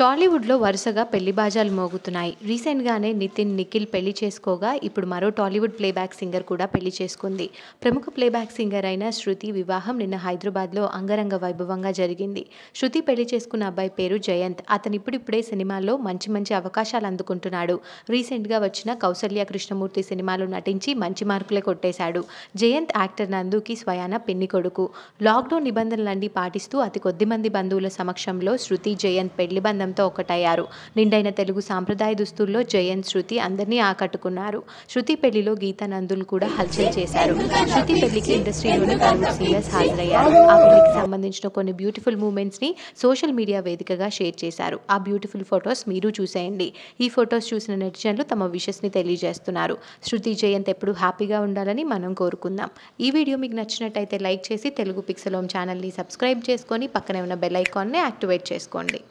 టాలీవుడ్లో వరుసగా పెళ్లి బాజాలు మోగుతున్నాయి రీసెంట్గానే నితిన్ నిఖిల్ పెళ్లి చేసుకోగా ఇప్పుడు మరో టాలీవుడ్ ప్లేబ్యాక్ సింగర్ కూడా పెళ్లి చేసుకుంది ప్రముఖ ప్లేబ్యాక్ సింగర్ అయిన శృతి వివాహం నిన్న హైదరాబాద్లో అంగరంగ వైభవంగా జరిగింది శృతి పెళ్లి చేసుకున్న అబ్బాయి పేరు జయంత్ అతను ఇప్పుడిప్పుడే సినిమాల్లో మంచి మంచి అవకాశాలు అందుకుంటున్నాడు రీసెంట్గా వచ్చిన కౌసల్య కృష్ణమూర్తి సినిమాలో నటించి మంచి మార్కులే కొట్టేశాడు జయంత్ యాక్టర్ నందుకి స్వయాన పిన్ని కొడుకు లాక్డౌన్ నిబంధనలన్నీ పాటిస్తూ అతి కొద్ది మంది బంధువుల సమక్షంలో శృతి జయంత్ పెళ్లి బంధం ఆనందంతో ఒకటయ్యారు నిండైన తెలుగు సాంప్రదాయ దుస్తుల్లో జయంత్ శృతి అందరినీ ఆకట్టుకున్నారు శృతి పెళ్లిలో గీతా నందులు కూడా హల్చల్ చేశారు శృతి పెళ్లికి ఇండస్ట్రీలోని పలువురు సీరియల్స్ హాజరయ్యారు ఆ పెళ్లికి సంబంధించిన కొన్ని బ్యూటిఫుల్ మూమెంట్స్ని సోషల్ మీడియా వేదికగా షేర్ చేశారు ఆ బ్యూటిఫుల్ ఫొటోస్ మీరు చూసేయండి ఈ ఫొటోస్ చూసిన నెటిజన్లు తమ ని తెలియజేస్తున్నారు శృతి జయంత్ ఎప్పుడు హ్యాపీగా ఉండాలని మనం కోరుకుందాం ఈ వీడియో మీకు నచ్చినట్టయితే లైక్ చేసి తెలుగు పిక్సలోమ్ ఛానల్ని సబ్స్క్రైబ్ చేసుకొని పక్కనే ఉన్న బెల్ ఐకాన్ని యాక్టివేట్ చేసుకోండి